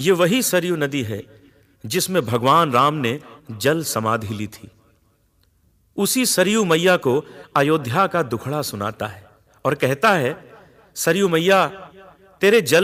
ये वही सरयू नदी है जिसमें भगवान राम ने जल समाधि ली थी उसी सरयू मैया को अयोध्या का दुखड़ा सुनाता है और कहता है सरयू मैया तेरे जल